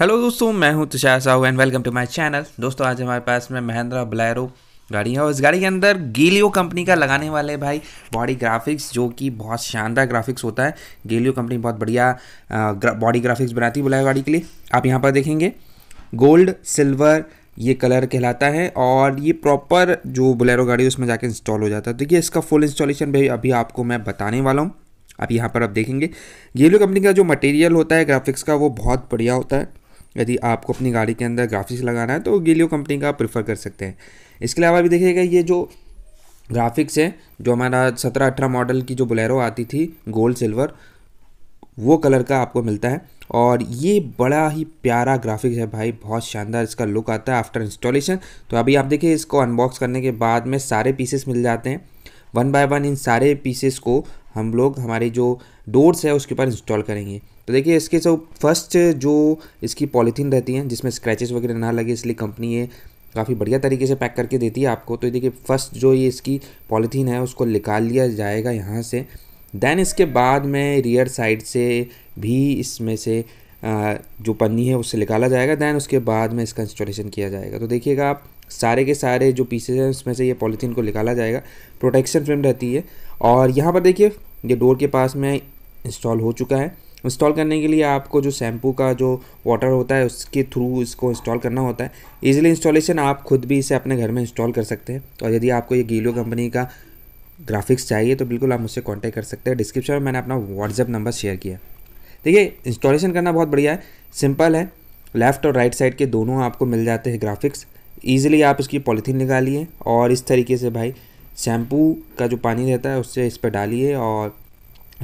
hello दोस्तों मैं हूं Tushar Sahu and welcome to my channel दोस्तों आज हमारे पास में महिंद्रा ब्लैरो गाड़ी है और इस गाड़ी के अंदर गेलियो कंपनी का लगाने वाले भाई बॉडी ग्राफिक्स जो कि बहुत शानदार ग्राफिक्स होता है गेलियो कंपनी बहुत बढ़िया बॉडी ग्राफिक्स बनाती है बुलाया गाड़ी के लिए आप यहाँ पर देखेंगे गोल्ड सिल्वर ये कलर कहलाता है और ये प्रॉपर जो बुलेरो गाड़ी उसमें जाके इंस्टॉल हो जाता है देखिए इसका फुल इंस्टॉलेशन भाई अभी आपको मैं बताने वाला हूँ आप यहाँ पर आप देखेंगे गेलियो कंपनी का जो मटेरियल होता है ग्राफिक्स का वो बहुत बढ़िया होता है यदि आपको अपनी गाड़ी के अंदर ग्राफिक्स लगाना है तो गिलियो कंपनी का प्रीफर कर सकते हैं इसके अलावा भी देखिएगा ये जो ग्राफिक्स है जो हमारा सत्रह अठारह मॉडल की जो बुलेरो आती थी गोल्ड सिल्वर वो कलर का आपको मिलता है और ये बड़ा ही प्यारा ग्राफिक्स है भाई बहुत शानदार इसका लुक आता है आफ्टर इंस्टॉलेशन तो अभी आप देखिए इसको अनबॉक्स करने के बाद में सारे पीसेस मिल जाते हैं वन बाय वन इन सारे पीसेस को हम लोग हमारे जो डोर्स है उसके ऊपर इंस्टॉल करेंगे तो देखिए इसके सब फर्स्ट जो इसकी पॉलीथीन रहती है जिसमें स्क्रैचेस वगैरह ना लगे इसलिए कंपनी ये काफ़ी बढ़िया तरीके से पैक करके देती है आपको तो देखिए फर्स्ट जो ये इसकी पॉलीथीन है उसको निकाल लिया जाएगा यहाँ से देन इसके बाद में रियर साइड से भी इसमें से जो पन्नी है उससे निकाला जाएगा दैन उसके बाद में इसका इंस्टॉलेशन किया जाएगा तो देखिएगा आप सारे के सारे जो पीसेज हैं उसमें से ये पॉलीथीन को निकाला जाएगा प्रोटेक्शन फिल्म रहती है और यहाँ पर देखिए ये डोर के पास में इंस्टॉल हो चुका है इंस्टॉल करने के लिए आपको जो शैम्पू का जो वाटर होता है उसके थ्रू इसको इंस्टॉल करना होता है ईजिली इंस्टॉलेशन आप खुद भी इसे अपने घर में इंस्टॉल कर सकते हैं और यदि आपको ये गीलो कंपनी का ग्राफिक्स चाहिए तो बिल्कुल आप मुझसे कॉन्टैक्ट कर सकते हैं डिस्क्रिप्शन में मैंने अपना व्हाट्सएप नंबर शेयर किया देखिए इंस्टॉलेशन करना बहुत बढ़िया है सिंपल है लेफ़्ट और राइट साइड के दोनों आपको मिल जाते हैं ग्राफिक्स ईजिली आप इसकी पॉलीथीन निकालिए और इस तरीके से भाई शैम्पू का जो पानी रहता है उससे इस पर डालिए और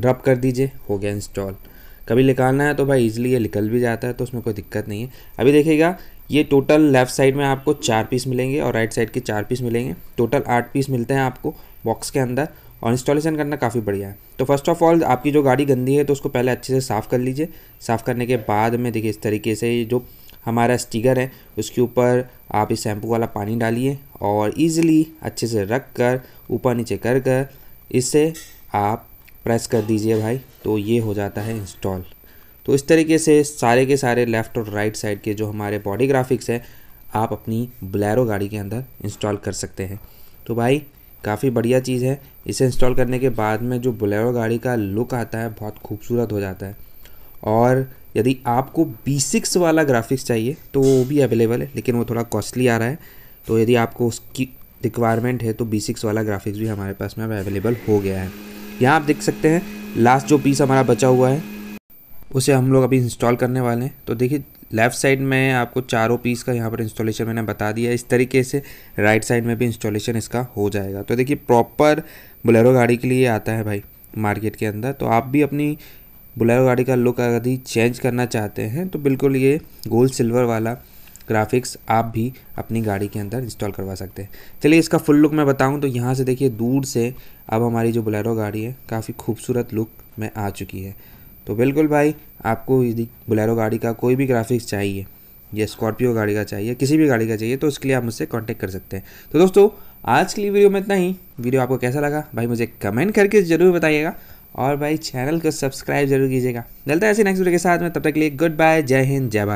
रब कर दीजिए हो गया इंस्टॉल कभी निकालना है तो भाई इजीली ये निकल भी जाता है तो उसमें कोई दिक्कत नहीं है अभी देखिएगा ये टोटल लेफ्ट साइड में आपको चार पीस मिलेंगे और राइट साइड के चार पीस मिलेंगे टोटल आठ पीस मिलते हैं आपको बॉक्स के अंदर और इंस्टॉलेशन करना काफ़ी बढ़िया है तो फर्स्ट ऑफ ऑल आपकी जो गाड़ी गंदी है तो उसको पहले अच्छे से साफ़ कर लीजिए साफ़ करने के बाद में देखिए इस तरीके से जो हमारा स्टिकर है उसके ऊपर आप इस शैम्पू वाला पानी डालिए और ईज़िली अच्छे से रख कर ऊपर नीचे कर कर इससे आप प्रेस कर दीजिए भाई तो ये हो जाता है इंस्टॉल तो इस तरीके से सारे के सारे लेफ़्ट और राइट साइड के जो हमारे बॉडी ग्राफिक्स हैं आप अपनी ब्लैरो गाड़ी के अंदर इंस्टॉल कर सकते हैं तो भाई काफ़ी बढ़िया चीज़ है इसे इंस्टॉल करने के बाद में जो बुलेरो गाड़ी का लुक आता है बहुत खूबसूरत हो जाता है और यदि आपको बी सिक्स वाला ग्राफिक्स चाहिए तो वो भी अवेलेबल है लेकिन वो थोड़ा कॉस्टली आ रहा है तो यदि आपको उसकी रिक्वायरमेंट है तो बी सिक्स वाला ग्राफिक्स भी हमारे पास में अवेलेबल हो गया है यहाँ आप देख सकते हैं लास्ट जो पीस हमारा बचा हुआ है उसे हम लोग अभी इंस्टॉल करने वाले हैं तो देखिए लेफ़्ट साइड में आपको चारों पीस का यहाँ पर इंस्टॉलेशन मैंने बता दिया इस तरीके से राइट साइड में भी इंस्टॉलेशन इसका हो जाएगा तो देखिए प्रॉपर बुलेरो गाड़ी के लिए आता है भाई मार्केट के अंदर तो आप भी अपनी बुलेरो गाड़ी का लुक अगर चेंज करना चाहते हैं तो बिल्कुल ये गोल्ड सिल्वर वाला ग्राफिक्स आप भी अपनी गाड़ी के अंदर इंस्टॉल करवा सकते हैं चलिए इसका फुल लुक मैं बताऊँ तो यहाँ से देखिए दूर से अब हमारी जो बुलेरो गाड़ी है काफ़ी खूबसूरत लुक में आ चुकी है तो बिल्कुल भाई आपको यदि बुलेरो गाड़ी का कोई भी ग्राफिक्स चाहिए या स्कॉर्पियो गाड़ी का चाहिए किसी भी गाड़ी का चाहिए तो उसके लिए आप मुझसे कॉन्टैक्ट कर सकते हैं तो दोस्तों आज के लिए वीडियो में इतना ही वीडियो आपको कैसा लगा भाई मुझे कमेंट करके ज़रूर बताइएगा और भाई चैनल को सब्सक्राइब जरूर कीजिएगा मिलता है ऐसे नेक्स्ट वीडियो के साथ में तब तक के लिए गुड बाय जय हिंद जय भारत